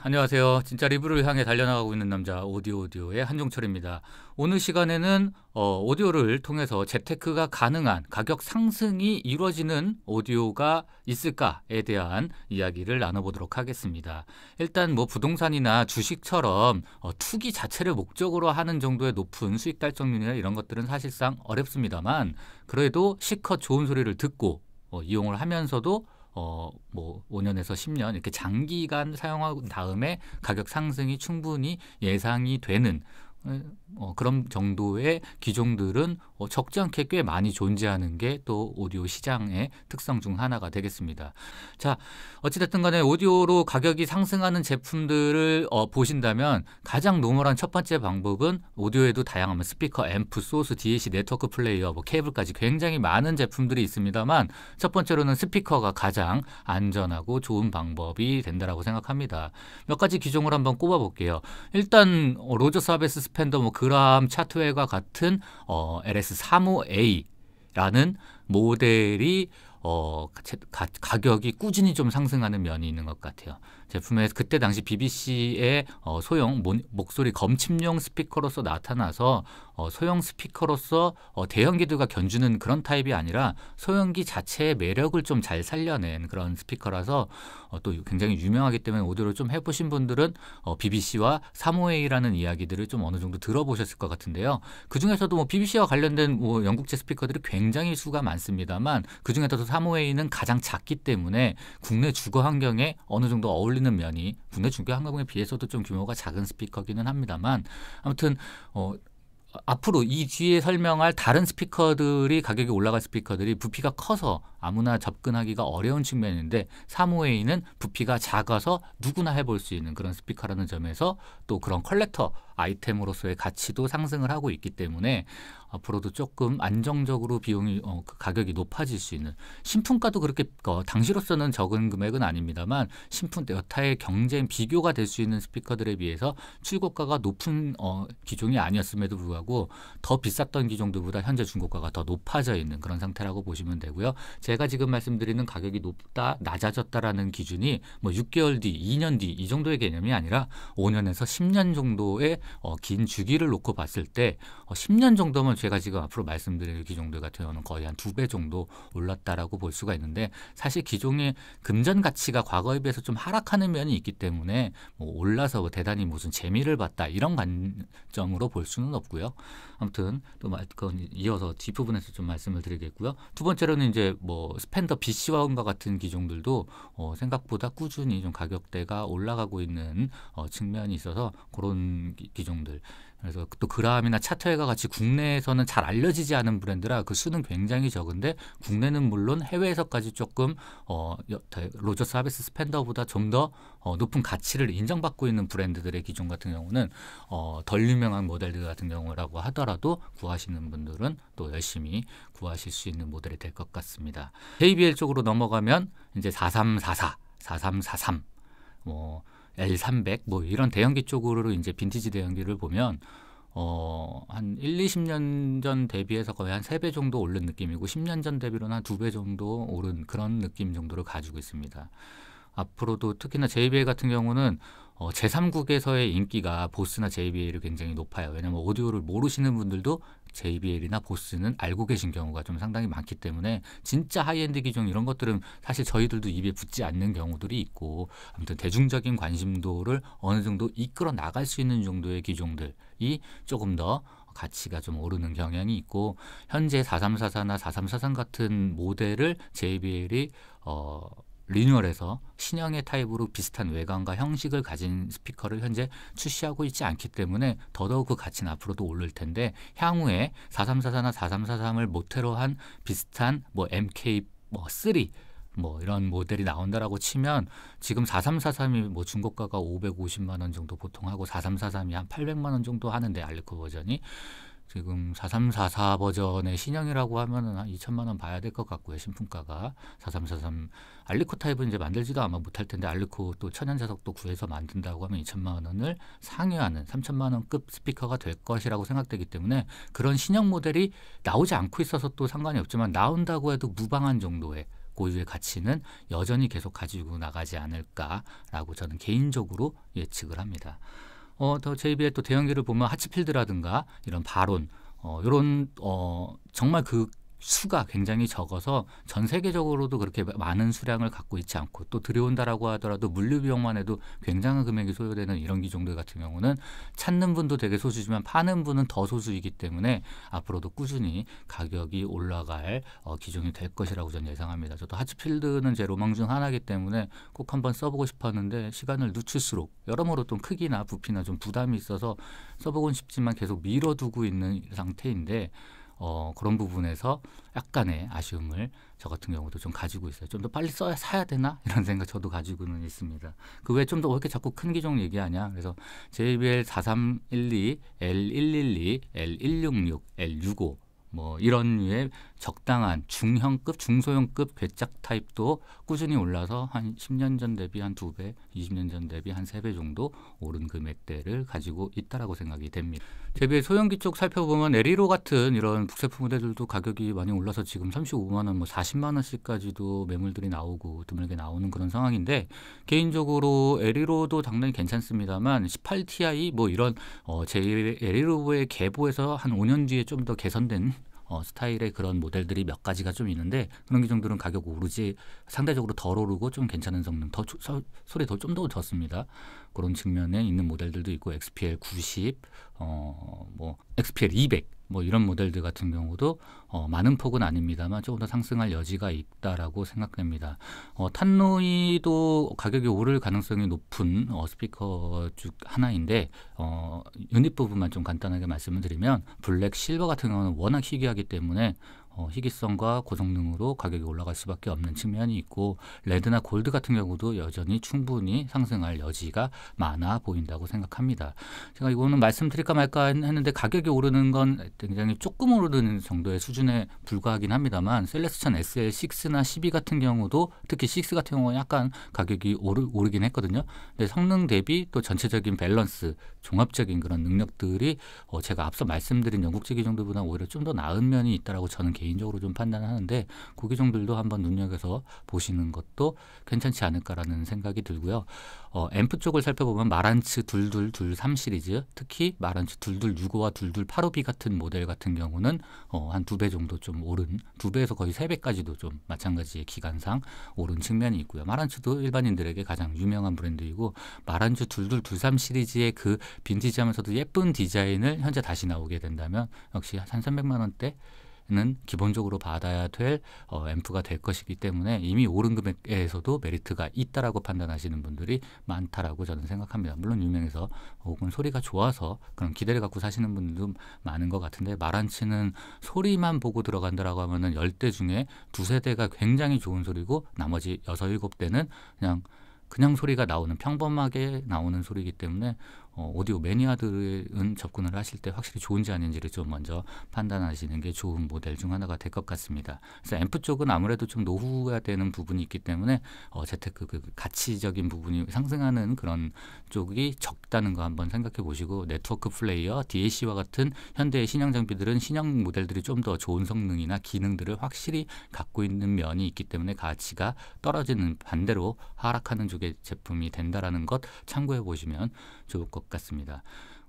안녕하세요. 진짜 리뷰를 향해 달려나가고 있는 남자 오디오 오디오의 한종철입니다. 오늘 시간에는 어, 오디오를 통해서 재테크가 가능한 가격 상승이 이루어지는 오디오가 있을까에 대한 이야기를 나눠보도록 하겠습니다. 일단 뭐 부동산이나 주식처럼 어, 투기 자체를 목적으로 하는 정도의 높은 수익 달성률이나 이런 것들은 사실상 어렵습니다만 그래도 시컷 좋은 소리를 듣고 어, 이용을 하면서도 어, 뭐 5년에서 10년 이렇게 장기간 사용하고 다음에 가격 상승이 충분히 예상이 되는 어, 그런 정도의 기종들은 어, 적지 않게 꽤 많이 존재하는 게 또 오디오 시장의 특성 중 하나가 되겠습니다. 자, 어찌됐든 간에 오디오로 가격이 상승하는 제품들을 어, 보신다면 가장 노멀한 첫 번째 방법은 오디오에도 다양한 스피커, 앰프, 소스, DAC, 네트워크 플레이어, 뭐 케이블까지 굉장히 많은 제품들이 있습니다만 첫 번째로는 스피커가 가장 안전하고 좋은 방법이 된다라고 생각합니다. 몇 가지 기종을 한번 꼽아볼게요. 일단 어, 로저스 하베스 스펜더, 뭐 그람 차트웨과 같은 어, LS 35A라는 모델이 어, 가, 가격이 꾸준히 좀 상승하는 면이 있는 것 같아요. 제품에 그때 당시 BBC의 어, 소형 모, 목소리 검침용 스피커로서 나타나서 어, 소형 스피커로서 어, 대형기들과 견주는 그런 타입이 아니라 소형기 자체의 매력을 좀 잘 살려낸 그런 스피커라서 어, 또 굉장히 유명하기 때문에 오디오를 좀 해보신 분들은 어, BBC와 3호A라는 이야기들을 좀 어느 정도 들어보셨을 것 같은데요. 그 중에서도 뭐 BBC와 관련된 뭐 영국제 스피커들이 굉장히 수가 많습니다만 그 중에서도 사모웨이는 가장 작기 때문에 국내 주거 환경에 어느 정도 어울리는 면이 국내 주거 환경에 비해서도 좀 규모가 작은 스피커기는 합니다만 아무튼 어 앞으로 이 뒤에 설명할 다른 스피커들이 가격이 올라갈 스피커들이 부피가 커서 아무나 접근하기가 어려운 측면인데 사호웨이는 부피가 작아서 누구나 해볼 수 있는 그런 스피커라는 점에서 또 그런 컬렉터 아이템으로서의 가치도 상승을 하고 있기 때문에 앞으로도 조금 안정적으로 비용이 어, 그 가격이 높아질 수 있는 신품가도 그렇게 어, 당시로서는 적은 금액은 아닙니다만 신품 여타의 경쟁 비교가 될 수 있는 스피커들에 비해서 출고가가 높은 어, 기종이 아니었음에도 불구하고 더 비쌌던 기종들보다 현재 중고가가 더 높아져 있는 그런 상태라고 보시면 되고요. 제가 지금 말씀드리는 가격이 높다 낮아졌다라는 기준이 뭐 6개월 뒤, 2년 뒤 이 정도의 개념이 아니라 5년에서 10년 정도의 어, 긴 주기를 놓고 봤을 때 어, 10년 정도면 제가 지금 앞으로 말씀드릴 기종들 같은 경우는 거의 한 두 배 정도 올랐다라고 볼 수가 있는데 사실 기종의 금전 가치가 과거에 비해서 좀 하락하는 면이 있기 때문에 뭐 올라서 뭐 대단히 무슨 재미를 봤다 이런 관점으로 볼 수는 없고요. 아무튼 또 말, 그건 이어서 뒷부분에서 좀 말씀을 드리겠고요. 두 번째로는 이제 뭐 스펜더 b c 와운과 같은 기종들도 어, 생각보다 꾸준히 좀 가격대가 올라가고 있는 어, 측면이 있어서 그런 비종들. 그래서 또 그라함이나 차트에가 같이 국내에서는 잘 알려지지 않은 브랜드라 그 수는 굉장히 적은데 국내는 물론 해외에서까지 조금 어로저서비스 스펜더보다 좀더 어, 높은 가치를 인정받고 있는 브랜드들의 기종 같은 경우는 어, 덜 유명한 모델들 같은 경우라고 하더라도 구하시는 분들은 또 열심히 구하실 수 있는 모델이 될 것 같습니다. JBL 쪽으로 넘어가면 이제 4344, 4343뭐 L300 뭐 이런 대형기 쪽으로 이제 빈티지 대형기를 보면 어, 한 1, 20년 전 대비해서 거의 한 세 배 정도 오른 느낌이고 10년 전 대비로는 한 두 배 정도 오른 그런 느낌 정도를 가지고 있습니다. 앞으로도 특히나 JBL 같은 경우는 어, 제3국에서의 인기가 보스나 JBL이 굉장히 높아요. 왜냐하면 오디오를 모르시는 분들도 JBL이나 보스는 알고 계신 경우가 좀 상당히 많기 때문에 진짜 하이엔드 기종 이런 것들은 사실 저희들도 입에 붙지 않는 경우들이 있고 아무튼 대중적인 관심도를 어느 정도 이끌어 나갈 수 있는 정도의 기종들이 조금 더 가치가 좀 오르는 경향이 있고 현재 4344나 4343 같은 모델을 JBL이 어 리뉴얼해서 신형의 타입으로 비슷한 외관과 형식을 가진 스피커를 현재 출시하고 있지 않기 때문에 더더욱 그 가치는 앞으로도 오를 텐데 향후에 4344나 4343을 모태로 한 비슷한 뭐 MK 뭐3 뭐 이런 모델이 나온다라고 치면 지금 4343이 뭐 중고가가 550만 원 정도 보통 하고 4343이 한 800만 원 정도 하는데 알리코 버전이 지금 4344 버전의 신형이라고 하면은 한 2천만 원 봐야 될 것 같고요. 신품가가 4343 알리코 타입은 이제 만들지도 아마 못할 텐데 알리코 또 천연자석도 구해서 만든다고 하면 2천만 원을 상회하는 3천만 원급 스피커가 될 것이라고 생각되기 때문에 그런 신형 모델이 나오지 않고 있어서 또 상관이 없지만 나온다고 해도 무방한 정도의 고유의 가치는 여전히 계속 가지고 나가지 않을까라고 저는 개인적으로 예측을 합니다. 어, 더 JBL 또 대형기를 보면 하치필드라든가 이런 바론 어, 요런 어, 정말 그 수가 굉장히 적어서 전 세계적으로도 그렇게 많은 수량을 갖고 있지 않고 또 들여온다라고 하더라도 물류 비용만 해도 굉장한 금액이 소요되는 이런 기종들 같은 경우는 찾는 분도 되게 소수지만 파는 분은 더 소수이기 때문에 앞으로도 꾸준히 가격이 올라갈 어, 기종이 될 것이라고 저는 예상합니다. 저도 하치필드는 제 로망 중 하나이기 때문에 꼭 한번 써보고 싶었는데 시간을 늦출수록 여러모로 좀 크기나 부피나 좀 부담이 있어서 써보곤 싶지만 계속 밀어두고 있는 상태인데 어, 그런 부분에서 약간의 아쉬움을 저 같은 경우도 좀 가지고 있어요. 좀 더 빨리 써야 사야 되나 이런 생각 저도 가지고는 있습니다. 그외좀더왜 이렇게 자꾸 큰 기종 얘기하냐? 그래서 JBL 4312, L112, L166, L65 뭐 이런 류의 적당한 중형급, 중소형급 괴짝 타입도 꾸준히 올라서 한 10년 전 대비 한 두 배, 20년 전 대비 한 세 배 정도 오른 금액대를 가지고 있다라고 생각이 됩니다. 대비해 소형기 쪽 살펴보면 에리로 같은 이런 북세프 모델들도 가격이 많이 올라서 지금 35만 원, 뭐 40만 원씩까지도 매물들이 나오고 드물게 나오는 그런 상황인데 개인적으로 에리로도 당연히 괜찮습니다만 18ti 뭐 이런 어, 제 에리로의 개보에서 한 5년 뒤에 좀 더 개선된 어, 스타일의 그런 모델들이 몇 가지가 좀 있는데 흥기 정도는 가격 오르지 상대적으로 덜 오르고 좀 괜찮은 성능 더 소, 소리 더 좀 더 좋습니다. 그런 측면에 있는 모델들도 있고 XPL 90, 어, 뭐 XPL 200뭐 이런 모델들 같은 경우도 어, 많은 폭은 아닙니다만 조금 더 상승할 여지가 있다라고 생각됩니다. 어, 탄노이도 가격이 오를 가능성이 높은 어, 스피커 중 하나인데 어, 유닛 부분만 좀 간단하게 말씀을 드리면 블랙 실버 같은 경우는 워낙 희귀하기 때문에 어, 희귀성과 고성능으로 가격이 올라갈 수밖에 없는 측면이 있고 레드나 골드 같은 경우도 여전히 충분히 상승할 여지가 많아 보인다고 생각합니다. 제가 이거는 말씀드릴까 말까 했는데 가격이 오르는 건 굉장히 조금 오르는 정도의 수준에 불과하긴 합니다만 셀레스천 SL6나 12 같은 경우도 특히 6 같은 경우는 약간 가격이 오르, 오르긴 했거든요. 근데 성능 대비 또 전체적인 밸런스, 종합적인 그런 능력들이 어, 제가 앞서 말씀드린 영국제 기정도보다 오히려 좀 더 나은 면이 있다라고 저는 개인 개인적으로 좀 판단하는데 고기종들도 한번 눈여겨서 보시는 것도 괜찮지 않을까라는 생각이 들고요. 어, 앰프 쪽을 살펴보면 마란츠 2223 시리즈 특히 마란츠 2265와 2285B 같은 모델 같은 경우는 어, 한 두 배 정도 좀 오른 두 배에서 거의 세 배까지도 좀 마찬가지의 기간상 오른 측면이 있고요. 마란츠도 일반인들에게 가장 유명한 브랜드이고 마란츠 2223 시리즈의 그 빈티지하면서도 예쁜 디자인을 현재 다시 나오게 된다면 역시 한 300만 원대 는 기본적으로 받아야 될 어, 앰프가 될 것이기 때문에 이미 오른 금액에서도 메리트가 있다라고 판단하시는 분들이 많다라고 저는 생각합니다. 물론 유명해서 혹은 소리가 좋아서 그런 기대를 갖고 사시는 분들도 많은 것 같은데 마란치는 소리만 보고 들어간다라고 하면은 열대 중에 두 세 대가 굉장히 좋은 소리고 나머지 여섯 일곱 대는 그냥 그냥 소리가 나오는 평범하게 나오는 소리이기 때문에 어, 오디오 매니아들은 접근을 하실 때 확실히 좋은지 아닌지를 좀 먼저 판단하시는 게 좋은 모델 중 하나가 될 것 같습니다. 그래서 앰프 쪽은 아무래도 좀 노후가 되는 부분이 있기 때문에 어, 재테크 그, 그 가치적인 부분이 상승하는 그런 쪽이 적다는 거 한번 생각해 보시고 네트워크 플레이어, DAC와 같은 현대의 신형 장비들은 신형 모델들이 좀 더 좋은 성능이나 기능들을 확실히 갖고 있는 면이 있기 때문에 가치가 떨어지는 반대로 하락하는 쪽의 제품이 된다라는 것 참고해 보시면 좋을 것 같습니다.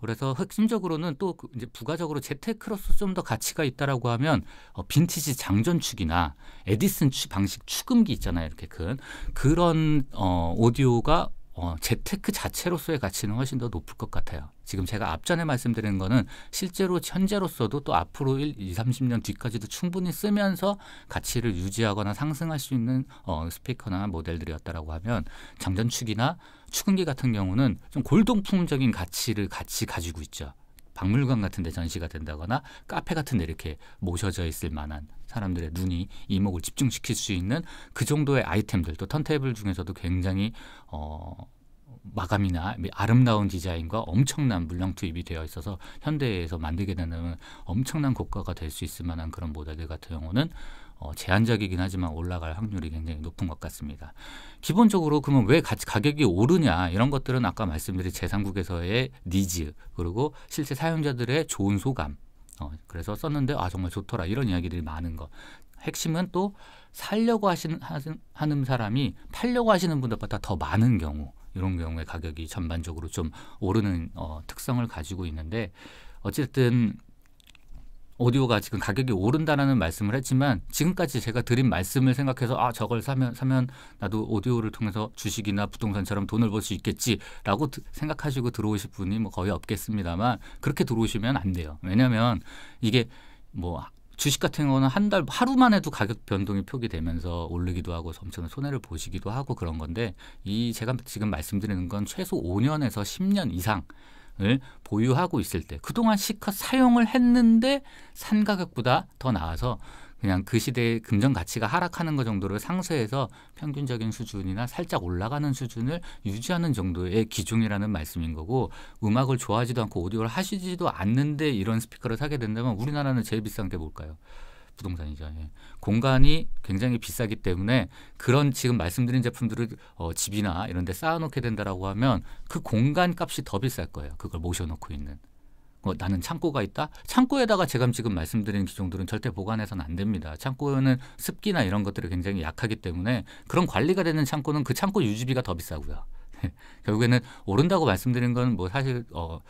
그래서 핵심적으로는 또 그 이제 부가적으로 재테크로서 좀 더 가치가 있다라고 하면 어, 빈티지 장전축이나 에디슨 방식 축음기 있잖아요. 이렇게 큰 그런 어, 오디오가 어, 재테크 자체로서의 가치는 훨씬 더 높을 것 같아요. 지금 제가 앞전에 말씀드린 거는 실제로 현재로서도 또 앞으로 1, 2, 30년 뒤까지도 충분히 쓰면서 가치를 유지하거나 상승할 수 있는 어, 스피커나 모델들이었다라고 하면 장전축이나 축근기 같은 경우는 좀 골동품적인 가치를 같이 가지고 있죠. 박물관 같은 데 전시가 된다거나 카페 같은 데 이렇게 모셔져 있을 만한 사람들의 눈이 이목을 집중시킬 수 있는 그 정도의 아이템들 또 턴테이블 중에서도 굉장히 어 마감이나 아름다운 디자인과 엄청난 물량 투입이 되어 있어서 현대에서 만들게 되는 엄청난 고가가 될 수 있을 만한 그런 모델들 같은 경우는 어, 제한적이긴 하지만 올라갈 확률이 굉장히 높은 것 같습니다. 기본적으로 그러면 왜 가격이 오르냐 이런 것들은 아까 말씀드린 제3국에서의 니즈 그리고 실제 사용자들의 좋은 소감 어, 그래서 썼는데 아 정말 좋더라 이런 이야기들이 많은 것 핵심은 또 살려고 하시는 하는 사람이 팔려고 하시는 분들보다 더 많은 경우 이런 경우에 가격이 전반적으로 좀 오르는 어, 특성을 가지고 있는데 어쨌든 오디오가 지금 가격이 오른다라는 말씀을 했지만 지금까지 제가 드린 말씀을 생각해서 아 저걸 사면 사면 나도 오디오를 통해서 주식이나 부동산처럼 돈을 벌 수 있겠지라고 생각하시고 들어오실 분이 뭐 거의 없겠습니다만 그렇게 들어오시면 안 돼요. 왜냐하면 이게 뭐 주식 같은 거는 한 달 하루만 해도 가격 변동이 표기되면서 오르기도 하고 엄청난 손해를 보시기도 하고 그런 건데 이 제가 지금 말씀드리는 건 최소 5년에서 10년 이상 예, 보유하고 있을 때 그동안 시컷 사용을 했는데 산 가격보다 더나아서 그냥 그 시대의 금전 가치가 하락하는 것 정도를 상쇄해서 평균적인 수준이나 살짝 올라가는 수준을 유지하는 정도의 기준이라는 말씀인 거고 음악을 좋아하지도 않고 오디오를 하시지도 않는데 이런 스피커를 사게 된다면 우리나라는 제일 비싼 게 뭘까요? 부동산이죠. 예. 공간이 굉장히 비싸기 때문에 그런 지금 말씀드린 제품들을 어, 집이나 이런 데 쌓아놓게 된다라고 하면 그 공간 값이 더 비쌀 거예요. 그걸 모셔놓고 있는. 어, 나는 창고가 있다. 창고에다가 제가 지금 말씀드린 기종들은 절대 보관해서는 안 됩니다. 창고는 습기나 이런 것들이 굉장히 약하기 때문에 그런 관리가 되는 창고는 그 창고 유지비가 더 비싸고요. 결국에는 오른다고 말씀드린 건 뭐 사실 어뭐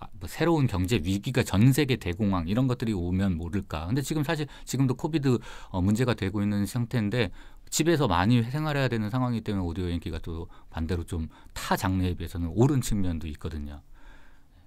아, 뭐 새로운 경제 위기가 전 세계 대공황 이런 것들이 오면 모를까. 근데 지금 사실 지금도 코비드 어 문제가 되고 있는 상태인데 집에서 많이 생활해야 되는 상황이기 때문에 오디오 인기가 또 반대로 좀 타 장르에 비해서는 오른 측면도 있거든요.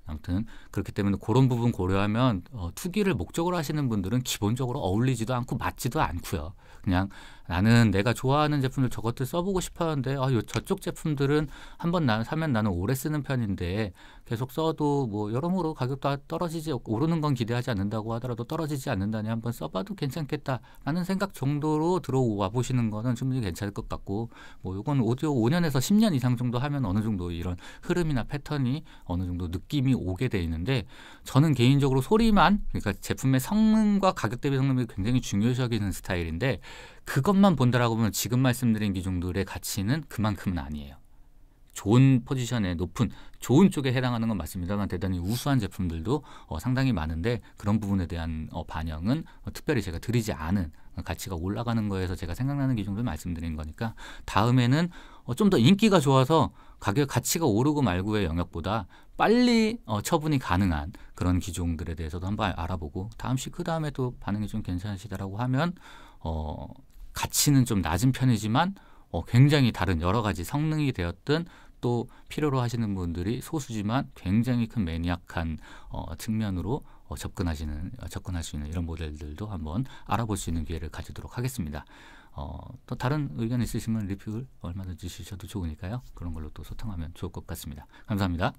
아무튼 그렇기 때문에 그런 부분 고려하면 어, 투기를 목적으로 하시는 분들은 기본적으로 어울리지도 않고 맞지도 않고요. 그냥 나는 내가 좋아하는 제품들 저것들 써보고 싶었는데 아, 요 저쪽 제품들은 한번 나 사면 나는 오래 쓰는 편인데 계속 써도 뭐 여러모로 가격도 아, 떨어지지 오르는 건 기대하지 않는다고 하더라도 떨어지지 않는다니 한번 써봐도 괜찮겠다라는 생각 정도로 들어와 보시는 거는 충분히 괜찮을 것 같고 뭐이건 오디오 5년에서 10년 이상 정도 하면 어느 정도 이런 흐름이나 패턴이 어느 정도 느낌이 오게 돼 있는데 저는 개인적으로 소리만 그러니까 제품의 성능과 가격 대비 성능이 굉장히 중요시 여기는 스타일인데 그것만 본다라고 보면 지금 말씀드린 기종들의 가치는 그만큼은 아니에요. 좋은 포지션에 높은 좋은 쪽에 해당하는 건 맞습니다만 그러니까 대단히 우수한 제품들도 어, 상당히 많은데 그런 부분에 대한 어, 반영은 어, 특별히 제가 드리지 않은 가치가 올라가는 거에서 제가 생각나는 기준을 말씀드린 거니까 다음에는 어, 좀 더 인기가 좋아서 가격 가치가 오르고 말고의 영역보다 빨리 어, 처분이 가능한 그런 기종들에 대해서도 한번 알아보고 다음 시그 다음에 또 반응이 좀 괜찮으시다라고 하면 어, 가치는 좀 낮은 편이지만 어, 굉장히 다른 여러 가지 성능이 되었든 또 필요로 하시는 분들이 소수지만 굉장히 큰 매니악한 어, 측면으로 어, 접근하시는 접근할 수 있는 이런 모델들도 한번 알아볼 수 있는 기회를 가지도록 하겠습니다. 어, 또 다른 의견 있으시면 리필 얼마든지 주셔도 좋으니까요. 그런 걸로 또 소통하면 좋을 것 같습니다. 감사합니다.